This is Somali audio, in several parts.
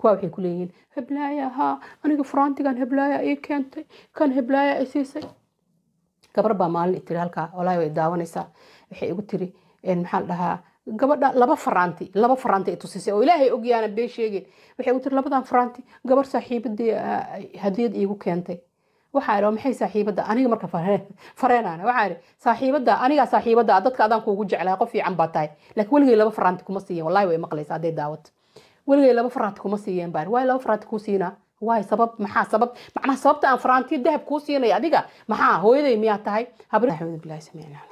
kuwaa waxay ku heblaaya ahaa aniga faraantigan heblaaya ii keentay kan heblaaya e i e siisay gabar baa maalin i halkaa walaahi way daawanaysaa waxay igu tiri maxaa dhahaa gabadha laba faraanti laba faraanti ay tusisay oo ilaahay ogyaana bee sheegeen waxay igu tiri labadan faraanti gabar saaxiibadii ah, hadiyad iigu keentay waxaa idhi maxay saaxiibadda aniga marka fareenaana waxaa idhi saaxiibadda anigaa saaxiibadda dadka adaan kuugu jeclaa qof fiican baa tahay laakiin weligay laba faraanti kuma siiyan wallahi way maqlaysaa hadday daawato weligay laba faraanti kuma siiyeen baar waay laba faraanti kuu siinaa waay sabab maxaa sabab macnaha sababta aan faraanti dahab kuu siinay adiga maxaa hooyaday miyaa tahay habrilahi samicnaa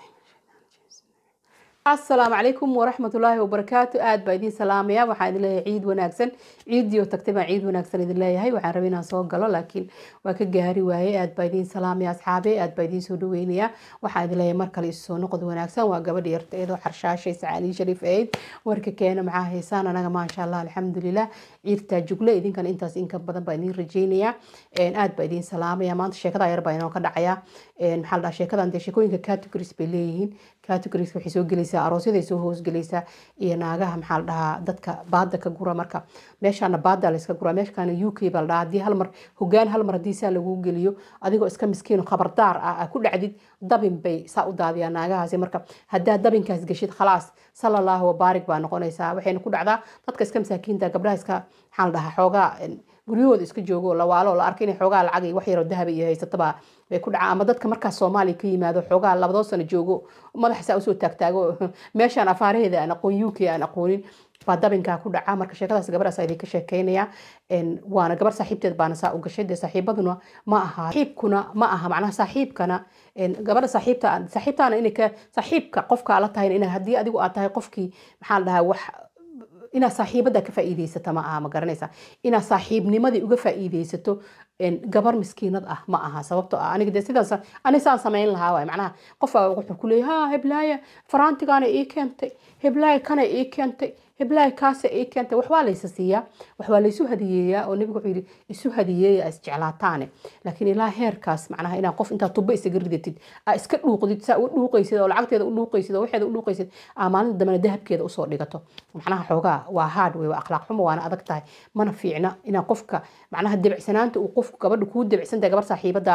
asalaamu calaykum waraxmat waraxmatullaahi wabarakaatu aada baa idiin salaamaya waxaa idin leeyahay ciid wanaagsan ciiddii tagtay baan ciid wanaagsan idin leeyahay waxaan rabay inaan soo galo laakiin waa ka gaari waayey aad baa idiin salaamaya asxaabe aad baa idiin soo dhaweynaya waxaan idin leeyahay mar kale isu noqod wanaagsan waa gabadha yartaydoo xarshaashay sacaaliin shariif eed warka keena maxaa haysaan anaga maasha allah alxamdulilah ciirtaa jugle idinkana intaas inka badan baa idiin rajeynaya aad baa idiin salaamaya maanta sheekada yar baa inoo ka dhacaya maxaa la dhaha dee sheekooyinka categories bay leeyihiin categories waxay soo gelaysaa aroosyada soo hoosgelaysaa iyo naagaha maxaa la dhahaa dadka baada ka gura marka meeshaana baada layska guraa meeshkaana u k baa la dhahaa hadii halmar hogaan halmar haddii saa lagu geliyo adigoo iska miskiino khabardaar ah aa ah ku dhacdid dabin bay saa u daadiyaan naagahaasi marka haddaa dabinkaas geshid khalaas salallahu wabaarig baa noqonaysaa waxayna ku dhacdaa dadka iska masaakiinta gabdhaha iska maxaa la dhahaa xoogaa guryahooda iska joogo lawaalo la arko inay xoogaa lacag wax yaroo dahaba iyo haysatabaa bay ku dhacaan ama dadka markaas soomaaliya ka yimaado xoogaa labadoo sano joogo madaxiisa usoo taagtaago meeshaan afaaraheeda aan aqoon uk aan aqoonin baa dabinkaa ku dhaca marka sheekadaas gabadhaas idinka sheekeynaya waana gabar saaxiibteed baana saa u gashay dee saaxiibaduna ma aha saaxiibkuna ma aha macnaha saaxiibkana gabadha saaxiibta saaxiibtaana inay ka saaxiibka qofka la tahayna inaa haddii adigu aad tahay qofkii maxaa la dhahaa wax inaad saaxiibada ka faa'iideysato ma aha ma garanaysa inaad saaxiibnimadii uga faa'iideysato gabar miskiinad ah ma aha sababto ah aniga de sidaas ani saan samayn lahaa waay macnaha qofa wuxuu ku leeyahay ha heblaaya faraantigaana ii keentay heblaaya kana ii keentay heblahay kaase ay keenta waxbaa laysa siiyaa waxbaa laysu hadiyeeyaa oo nebigu wuxuu yidhi isu hadiyeeya aa isjeclaataane laakiin ilaa heerkaas macnaha inaa qof intaa tuba isaga ridatid aa iska dhuuqdid saa u dhuuqaysid oo lacagteeda u dhuuqaysid oo waxeeda u dhuuqaysid aa maalinta dambena dahabkeeda usoo dhigato macnaha xoogaa waa haad wey waa akhlaaq xumo waana adag tahay mana fiicna inaa qofka macnaha debicsanaanta uu qofku gabadha kuu debicsantahay gabar saaxiibada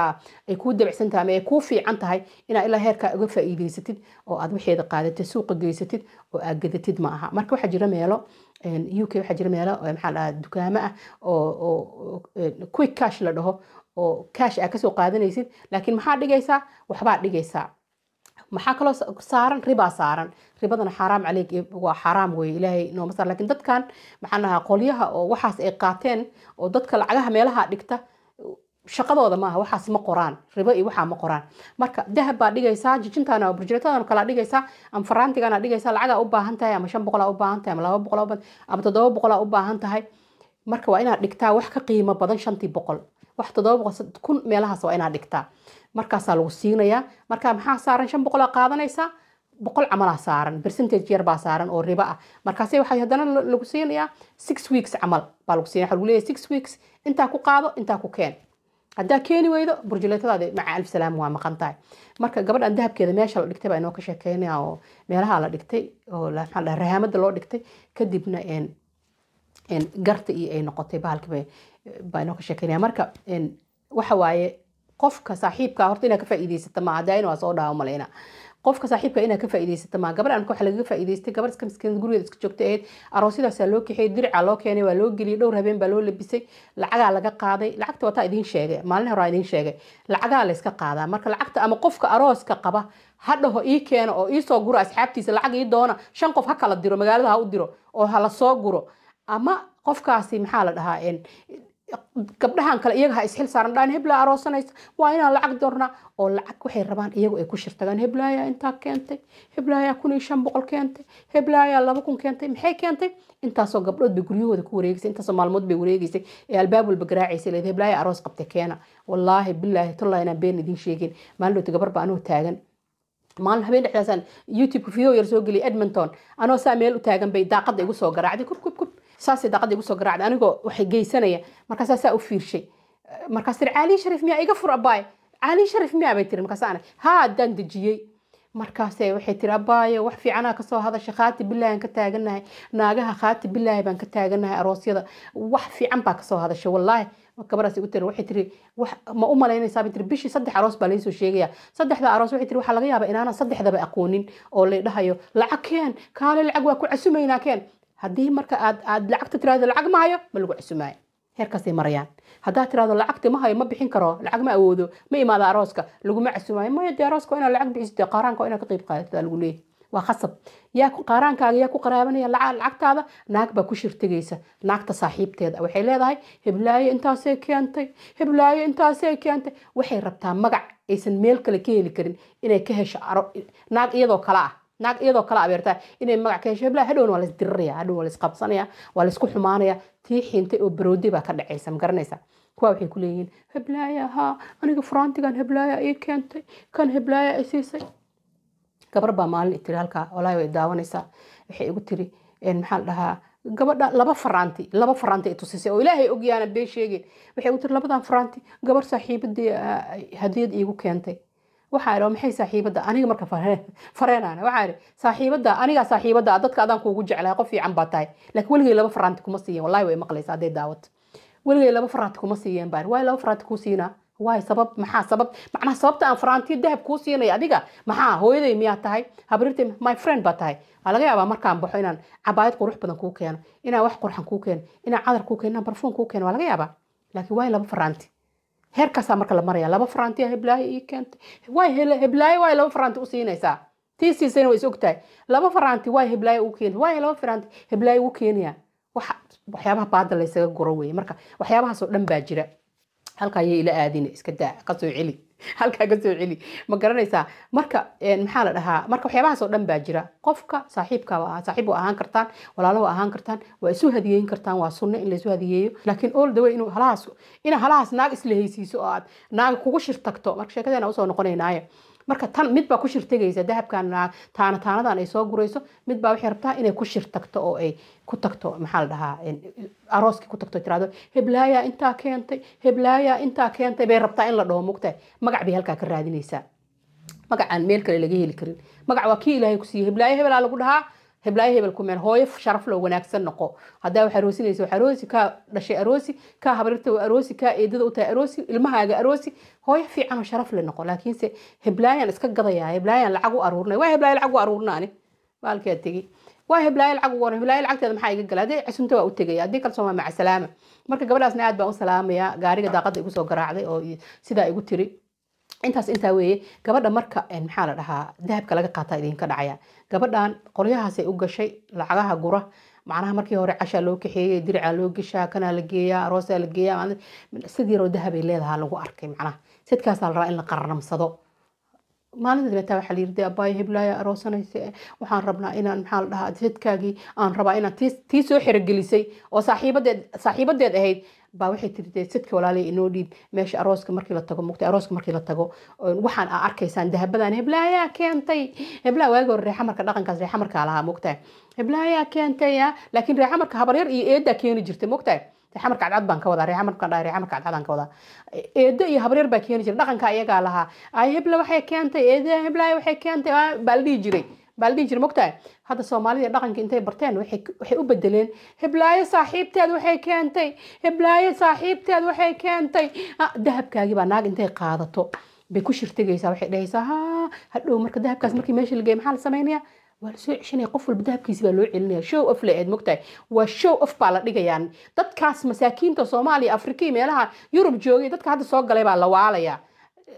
ay kuu debicsantahay ama ay kuu fiican tahay inaa ilaa heerkaa uga faa'iidaysatid oo aad waxeeda qaadatid suuqa geysatid oo aad gadatid ma aha marka waxaa jira meelo u k waxaa jira meelo maxaa dukaamo ah oo quick cash la dhaho oo cash aa kasoo qaadanaysid laakiin maxaa dhigaysaa waxbaa dhigaysaa maxaa kaloo saaran ribaa saaran ribadana xaraam caleyg waa xaraam wey ilaahay nooma saar lakin dadkan maxaan ahaa qolyaha oo waxaas ay qaateen oo dadka lacagaha meelaha dhigta shaqadooda maaha waxaas ma qoraan ribo iyo waxaa ma qoraan marka dahab baa dhigaysaa jijintaana burjiratadan kala dhigaysaa ama faraantigaana dhigaysaa lacagaa u baahan tahay ama shan boqolaa u baahan tahay ama laba boqol ama toddoba boqolaa u baahan tahay marka waa inaad dhigtaa wax ka qiimo badan shantii boqol wax toddoba boqol kun meelahaas waa inaad dhigtaa markaasaa lagu siinayaa marka maxaa saaran shan boqolaa qaadanaysaa boqol camalaa saaran percentage yar baa saaran oo ribo ah markaase waxaa haddana lagu siinayaa six weeks camal baa lagu siinaya waxaa lagu leeyahay six weeks intaa ku qaado intaa ku keen haddaa keeni weydo burjuleetadaadi maca alf salaam waa maqan tahay marka gabadhan dahabkeeda meesha la dhigtay baa inoo ka sheekeynaya oo meelaha la dhigtay oo maxaa rahaamada loo dhigtay kadibna garta iyo ay noqotay bahalkii baa inoo ka sheekeynaya marka waxa waaye qofka saaxiibka ah horta inaa ka faaiideysata ma haddaa in waa soo dhaawo umaleyna qofka saaxiibka ah inaad ka faa'iidaysata maa gabar anka waxa lagaga faa'iidaystay gabar iska miskiinad gurigeeda iska joogtay ahayd aroosyadaasaa loo kaxiyey diricaa loo keenay waa loo geliyey dhowr habeen baa loo labisay lacagaa laga qaaday lacagta wataa idiin sheegay maalin horaa idiin sheegay lacagaa layska qaadaa marka lacagta ama qofka arooska qaba hadhaho dhaho ii keena oo iisoo guro asxaabtiisa lacag ii doona shan qof ha kala diro magaalada ha u diro oo ha la soo guro ama qofkaasi maxaa la dhahaa gabdhahan kale iyaga ha ishil saaran dhaan hebla aroosanaysa waa inaan lacag doornaa oo lacag waxay rabaan iyagu ay ku shirtagaan heblaayaa intaa keentay heblaayaa kun iyo shan boqol keentay heblaayaa laba kun keentay maxay keentay intaasoo gabdhood bay guryahooda ku wareegaysay intaasoo maalmood bay wareegaysay ee albaab walba garaacaysay leed heblaayaa aroos qabtay keena wallaahi bilaahi tollaa inaan been idiin sheegin maalin gabar baa anoo taagan maalin habeen dhexdaasaan youtubeka video yar soo geliyay edmonton anoo saa meel u taagan bay daaqadda igu soo garaacday kub kub kub saasay daaqadda igu soo garaacday anigoo waxay geysanaya markaasaasaa u fiirshay markaas tiri caaliyi shariif iga fur abbaaye caaliyi shariif miyaa bay tiri markaasaana haa haddaan dejiyey markaase waxay tiri abbaaye wax fiicanaa kasoo hadasha khaati bilaahi ka taaganahay naagaha khaati bilaahi baan ka taaganahay aroosyada wax fiican baa kasoo hadasha wallaahi gabadhaas igu tiri waxay tiri ma u malaynaysaa bay tiri bishii saddex aroos baa laysoo sheegaya saddexda aroos waxay tiri waxaa laga yaabaa inaanaan saddexdaba aqoonin oo lay dhahayo lacag keen kaale lacag waa ku casumaynaa keen haddii marka aad aad lacagta tirahdo lacag ma hayo ma lagu cusumaayo heerkaasay marayaan haddaad tirahdo lacagti ma hayo ma bixin karo lacag ma awoodo ma imaado arooska laguma casumaayo maya dee arooska inaad lacag bixiso qaaraanka inaad ka qayb qaadatada lagu leeyahay waa khasab yaa qaaraankaaga yaa ku qaraabanaya lacagtaada naag baa ku shirtegaysa naagta saaxiibteeda waxay leedahay heblaayo intaasay keentay heblaayo intaasay keentay waxay rabtaa magac aysan meel kale ka heli karin inay ka hesho naag iyadoo kale ah naag iyadoo kala abeertaa inay magac ka hesho heblaha hadhowna waa la isdiriraya hadhow waa la waa la xumaanaya tii xiintay oo baroodi baa ka dhacaysa ma garanaysa kuwa waxay ku leeyihiin heblaaya haa aniga faraantigan heblaaya ii keentay kan heblaaya i siisay gabar baa maalin tiri halkaa walaahi way daawanaysaa waxay igu tiri maxaa la dhahaa gabadha laba faraanti laba faraanti ay tusisay oo ilaahay ogyaana bee sheegeen waxay igu tiri labadan faraanti gabar saaxiibadee ah, hadiyad iigu keentay waxaa maxay saaxiibadda aniga marka fareenana waxaa ih saaxiibadda anigaa saaxiibadda dadka adaan kuugu jeclaa qof fiican baa tahay laakiin weligay laba faraanti kuma siiyan wallahi way maqlaysa hadday daawat weligay laba faraanti kuma siiyan baan waay laba faraanti kuu siinaa waay sabab maxaa sabab macnaha sababta aan faraantiyo dahab kuu siinaya adiga maxaa hooyaday miyaa tahay habriirtay my friend baa tahay waa laga yaabaa markaan baxo inaan cabaayad qurux badan kuu keeno inaan wax qurxan kuu keeno inaan cadar kuu keeno inaan barfuun kuu keeno waa laga yaabaa laakiin waay laba faraanti heerkaasaa marka la maraya laba faranti ah heblaayo ii keentay way heblaayo waay laba faranti u siinaysaa tii siisayna way is ogtahay laba faranti waay heblaayo u keentay way laba faranti heblaayo ugu keenaya waxyaabaha baada laysaga guro weye marka waxyaabahaasoo dhan baa jira halka yay ila aadina iska daa kasoo celi halkaa ka soo celi ma garanaysaa marka eh, maxaa la dhahaa marka waxyaabahaasoo dhan baa jira qofka saaxiibkaa saaxiib waa ahaan kartaan walaalo waa ahaan kartaan waa isu hadiyeyn kartaan waa sunno in laisu hadiyeeyo laakiin all the inuu halahaas ina halahaas naag isla haysiiso oo aad naag kugu shir tagto marka sheekadeena usoo noqonaynaaye marka tan midbaa ku shir tegaysa dahabkan taana taanadan ay soo gurayso midbaa waxay rabtaa inay ku shir tagto oo ay ku tagto maxaa la dhahaa arooskii ku tagto tirahdo heblaayaa intaa keentay heblaayaa intaa keentay bay rabtaa in la dhaho mugtahay magac bay halkaa ka raadinaysaa magacaan meel kale laga heli karin magac waa kii ilaahay ku siiyey heblaayo hebelaa lagu dhahaa heblaayo hebel ku hooyo sharaf loo wanaagsan noqo haddaa wax aroosinaysa wax aroosi kaa dhashay aroosi kaa habarirta aroosi kaa eedada u tahay aroosi ilmahaaga aroosi hooyo fiican sharaf le noqo laakiinse heblaayaan iska gadayaa heblaayaan lacag u aruurnay waa heblaayo lacag u aruurnaani baalkaa tegi waa heblaayo lacag u waran lacagteeda maxaa iga gala haddii cusunta waa u tegaya haddii kalsoon waa macasalaama marka gabadhaasna aad baan u salaamayaa gaariga daaqadda igu soo garaacday oo sidaa igu tiri intaas intaa weeye gabadha marka eh, maxaa la dhahaa dahabka laga qaataa idinka dhacaya gabadhan qoryahaasay u gashay lacagaha gura macnaha markii hore cashaa loo kaxeeyey diricaa loo geshaa kanaa la geeyaa aroosaa la geeyaa sidii dahabay leedahaa lagu arkay macnaha sidkaasaa la rabaa in la qaranamsado maalinta waxaa layiri abaay heblaaya aroosanaysa eh, waxaan rabnaa inaan maxaa la dhahaa sidkaagii aan rabaa inaan tii soo xerogelisay oo saaxiibadeed ahayd baa waxay tiri dee sadka walaalay inoo dhiib meesha arooska markii la tago mugtay arooska markii la tago waxaan arkaysaan dahabadan heblaayaa keentay heblaa waagi hore reexa dhaqankaas reexa markaa lahaa mugtay heblaayaa keentay laakiin reexa marka habaryar iyo eeddaa keeni jirtay mugtay reexa cadcad baan ka wadaa reexa marka dhaa reexa marka ka wadaa eeddo iyo habaryar baa keeni jiray dhaqanka iyagaa lahaa ay hebla waxay keentay eedaha heblaa waxay keentay baa la dhihi jiray baaldhihi jir mogtahay hadda soomaalida dhaqanka intay barteen waxay u bedeleen heblaayo saaxiibteed waxay keentay heblaayo saaxiibteed waxay keentay ah, dahabkaagii baa naag intay qaadato bay ku shirtagaysaa waxay dhahaysaa ha hadhow marka dahabkaas markii meesha la maxaa la samaynayaa waa lasoo ceshanaya qof walba dahabkiisi baa loo celinaya show of leeed mogtahay waa show of baa la dhigayaan dadkaas masaakiinta soomaaliya afrikiya meelaha yurub joogay dadka hadda soo galay baa la waalayaa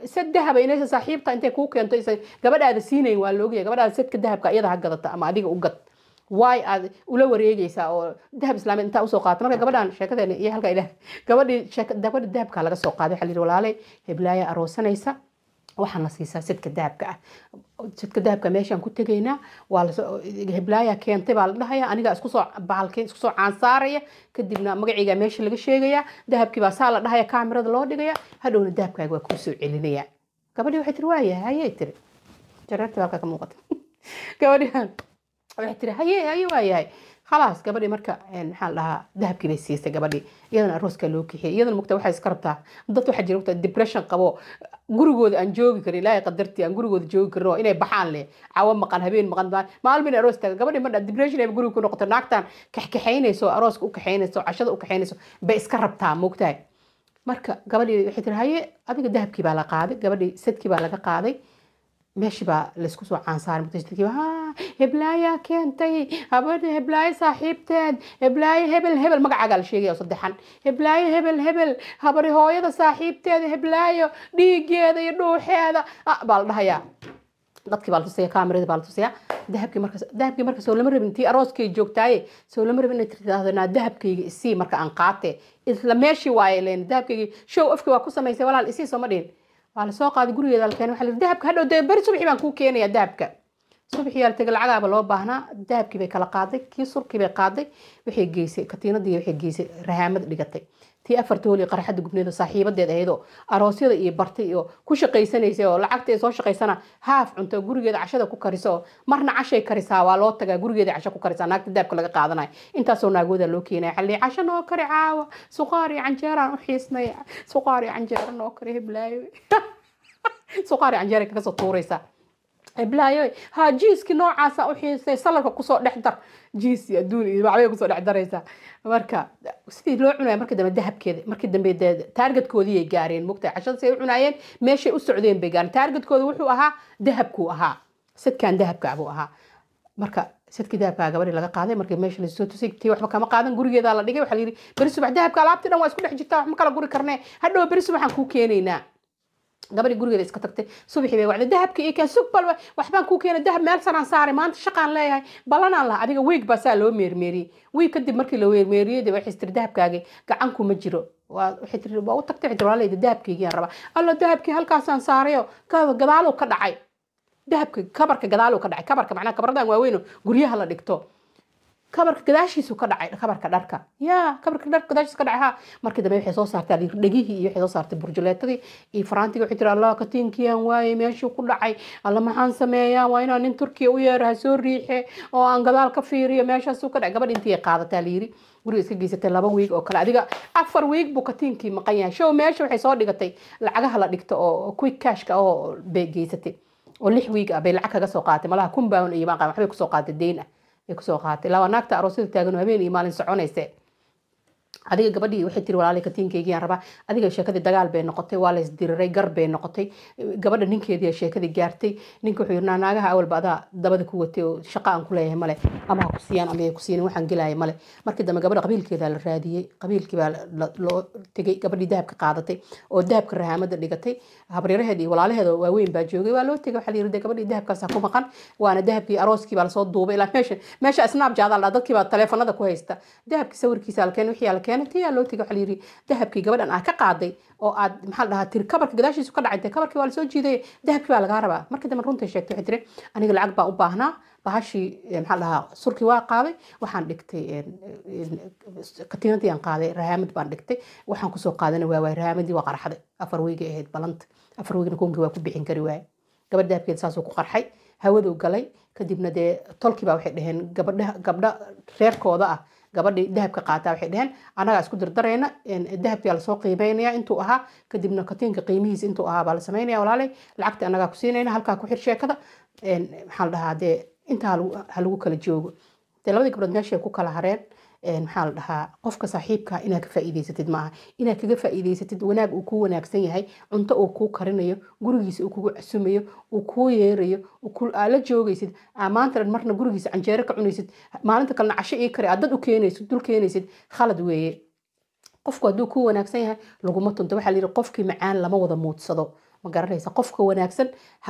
sad dahaba inaysan saaxiibta intay kuu keento isan gabadhaada siinayn waa laogaya gabadhaada sadka dahabka iyada ha gadata ama adiga u gad waay aad ula wareegaysaa oo dahab islaamiy intaa usoo qaata marka gabadhaan sheekadeena iyo halkaa ilaah gabadhii gabadha dahabka laga soo qaaday waxaa la yidhi walaalay heblaaya aroosanaysa waxaa na siisaa sidka dahabka ah sidka dahabka meeshaan ku tegaynaa waa keentay baa la dhahaya anigaa iskusoo baalkeen iskusoo caansaaraya kadibna magaciiga meesha laga sheegayaa dahabkii baa saa la dhahaya kaamirada loo dhigaya hadhowna dahabkaaga waa kuu soo celinaya gabadhii waxay tiri waaya hayey tiri jareertii halkaa ka muuqata gabadhihan waxay tiri hayey haye waayahay khalaas gabadhii marka maxaa la dhahaa dahabkii bay siisay gabadhii iyadana arooska loo kixiyay iyadana mugta waxay iska rabtaa dad waxaa jira mugta depression qabo gurigooda aan joogi karin ilaahay qadartii aan gurigooda joogi karin oo inay baxaan leh cawo maqan habeen maqan maalba aroos taaga gabadhii madha depression ay guriga ku noqoto naagtan kaxkaxaynayso arooska u kaxaynayso cashada u kaxaynayso bay iska rabtaa mugtahay marka gabadhii waxay tiri haye adiga dahabkii baa la qaaday gabadhii sadkii baa laga qaaday meeshii baa laysku soo caansaaray muqdishokii heblaayaa keentay habadha heblaayo saaxiibteed heblaayo hebel hebel magacaagaa la sheegaya saddexan heblaayo hebel hebel habari hooyada saaxiibteeda heblaayo dhiiggeeda iyo dhuuxeeda baa la dhahayaa dadkii baa la tusaya baa la tusaya dahabkii marka dahabkii marka soo lama rabin tii arooskay joogtaaye soo lama rabin inay tiraahdo dahabkayga isii marka aan qaate isla meeshii waaye leen dahabkaygii show afkii waa ku samaysay walaal isii sooma dhihin waa lasoo qaaday gurigeeda alkeen waa li dahabka hadhow dee beri subxii baan kuu keenayaa dahabka subxii yaa tegay lacagaaba loo baahnaa dahabkii bay kala qaaday kii surkii bay qaaday waxay geysay katiinadii waxay geysay rahaamad dhigatay tii afarta hol ee qarxadda gubneed saaxiibadeed ahaydoo aroosyada iyo barta iyo ku shaqaysanaysa oo lacagtee soo shaqaysana haaf cunto gurigeeda cashada ku karisa oo marna cashay karisaa waa loo tagaa gurigeeda casha ku karisaa naagta daabka laga qaadanaya intaasoo naagooda loo keenaya xalli casho noo kari caawa suqaari iyo canjeeraan u xiisnay suqaari iyo noo kari heblaayo suqaar iyo canjeera kaga soo tuuraysaa iblahayoy ha jiiski noocaasa u xiisay saladka kusoo dhex dar jiis adduun iyo kusoo dhex daraysaa marka sidii loo cunaya markii dambe dahabkeeda markii dambe taargetkoodiiyay gaareen mogtahay cashada siday u cunaayeen meeshay u socdeen bay gaareen taargetkooda wuxuu ahaa dahabkuu ahaa sidkan dahabkaa ahaa marka sidkii dahabkaa gabadhii laga qaaday markii meesha lasoo tusay tii waxba kama qaadan gurigeedaa la dhigay waxaa la yidhi beri subax dahabka alaabtii dhan waa isku dhex jirtaa wax ma kala guri karnee hadhow beri subaxaan kuu keenaynaa gabadhi gurigeeda iska tagtay subaxii bay wacday dahabka iyo kaa sug bal waxbaan kuu keenay dahab meel saaray maanta shaqaan leeyahay ballanaan laha adiga wiig baa saa loo meermeeriyey wiig kadib markii la meermeeriyey de waxay tiri dahabkaagi gacanku ma jiro waxay tiri waa u tagtay waxay tiri walaalayda rabaa alla dahabkii halkaasaan saarayo gadaalow ka dhacay dahabka kabarka gadaalow ka dhacay kabarka macnaha kabardan waaweyn guryaha la dhigto kabarka gadaashiisu ka dhacay kabarka dharka ya kabarka dharka gadaashiisu ka dhacay ha markii dambe waxay soo saartaa dhegihii iyo waxay soo saartay burjuleetadii iyo faraantiga waxay tiri allah katiinkiiyaan waaye meeshuu ku dhacay alla maxaan sameeyaa waa inaan nin turkiya u yeero ha soo riixe oo aan gadaal ka fiiriyo meeshaasuu ka dhacay gabadh intii qaadataa liiri guriga iska geysatay laba wiig oo kale adiga afar wiig buu katiinkii maqan yahay show meesha waxay soo dhigatay lacagaha la dhigto oo quick cashka oo bay geysatay oo lix wiig ah bay lacag kaga soo qaadatay malaha kun baawn iyo baan waxbay kusoo qaadatay deyn ah ay kusoo qaatay laba naagta aroosyada taagan habeen iyo maalin soconayse adiga gabadhii waxay tiri walaalay katiinkaygiyaa rabaa adiga sheekadii dagaal bay noqotay waa laysdiriray gar bay noqotay gabadha ninkeedii sheekadii gaartay ninka wuxuu yidhi naagaha awalba adaa dabada ku watay oo shaqa aan ku leeyahay male ama ha ku siiyaan ama ku siinin waxaan gelaya male markii dambe gabadha qabiilkeedaa la raadiyey qabiilkii baa loo tegay gabadhii dahabka qaadatay oo dahabka rahaamada dhigatay habaryaraheed iyo walaalaheeda waaweyn baa joogay waa loo tegay waxaa la yidhi gabadhii dahabkaasa ku maqan waana dahabkii arooskii baa lasoo duubay ilaa meesha meesha snaabjaadaa dadkii baa taleefanada ku haysta dahabkii sawirkiisa halkeen wixii keentay lootg waa lyiri dahabkii gabadhan aa ka qaaday oo aad maxaa dhahaa tiri kabarka gadaashiisu ka dhacay kabarkii waa lasoo jiiday dahabkii baa lagaa rabaa markii dambe runta sheegtay waxay tiri aniga lacag baa u baahnaa bahashii eh, maxaa dhahaa surkii waa qaaday waxaan dhigtay eh, eh, katiinadii aan qaaday rahaamad baan dhigtay waxaan kusoo qaadana waa waay rahaamadii waa qarxaday afar weygi ahayd balanta afar weygina kunkii waa ku bixin kari waaye gabadh dahabkeeda saasuu ku qarxay hawaduu galay kadibna dee tolkii waxay dhaheen gabdha reerkooda ah gabadhii dahabka qaataa waxay dheheen anagaa isku dardarayna dahabkii lasoo qiimeynaya intuu ahaa kadibna katiinka qiimihiis intuu ahaa baa la sameynaya walaalay lacagta anagaa ku siinayna halkaa ku xir sheekada maxaa la dhahaa dee intaa ha lagu kala joogo dee labadii gabdhood meeshay ku kala hareen maxaa la dhahaa qofka saaxiibka ah inaad ka faa'iidaysatid maaha inaad kaga faa'iidaysatid wanaag uu kuu wanaagsan yahay cunto uu kuu karinayo gurigiisa uu kugu casumayo uu kuu yeerayo aa joogaysid maanta dhan marna gurigiisa canjeero ka cunaysid maalinta kalena casho ii kari aad dad u keenaysid dul keenaysid khalad weeye qofku hadduu kuu wanaagsan yahay laguma tunto waxaa la yidhi qofkii macaan lama wada muudsado ma garanaysa qofka wanaagsan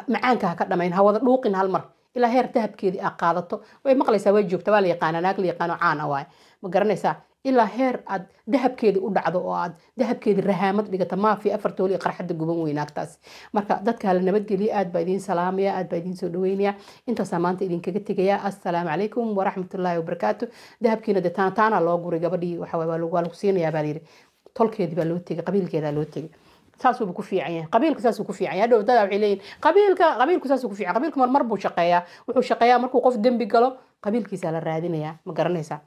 macaanka ha ka dhamayn ha wada dhuuqin hal mar ilaa heer dahabkeedii aa qaadato way maqlaysaa way joogta waa la yaqaana naag la yaqaano caana ah waaye ma garanaysaa ilaa heer aad dahabkeedii u dhacdo oo aad dahabkeedii rahaamad dhigata maafii afartool iyo qarxadda guban weynaagtaas marka dadka nabadgeliya aad baa idiin salaamaya aad baa idiin soo dhaweynaya intaasaa maanta idinkaga tegaya assalaamu calaykum waraxmatullaahi wabarakaatu dahabkiina dee taantaana loo guray gabadhii waxawaa lagu siinayaa baa layidhi tolkeedii baa loo tegay qabiilkeedaa loo tegay saasuu ku fiican yahay saasuu ku fiican yahay hadhow waxay leeyihin qabiilka qabiilku saasuu ku fiican qabiilku marmar buu shaqeeyaa wuxuu shaqeeyaa markuu qof dembi galo qabiilkiisaa la raadinayaa ma garanaysaa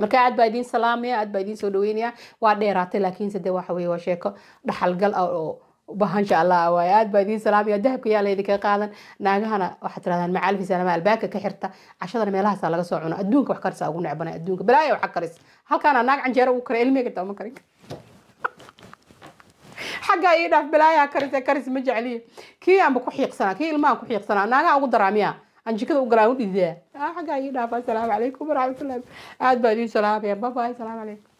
marka aad baa idiin salaamaya aad baa idiin soo dhaweynaya waa dheeraatay laakiinse de waxa weye waa sheeko dhaxalgal ah oo bahansha allah waaye aad baa idiin salaamaya dahabka yaa laydinka qaadan naagahana waxaad tirahdaan macaalfi salaama albaabka ka xirta cashadana meelahaasaa laga soo cuno adduunka wax karis ugu necbanay adduunka balaaya wax karis halkaana naag canjeero ugu kara ilmiga taa ma karin xaggaa ii dhaaf balaaya karis karis ma jecliyo kii aanba ku xiiqsanaa kii ilmahan ku xiiqsanaa naagaha ugu daraamiyaa عن جكده وقراوني ذا آه حقا يدافع آه، السلام عليكم ورحمة الله عاد آه، بادي سلام يا بابا سلام عليكم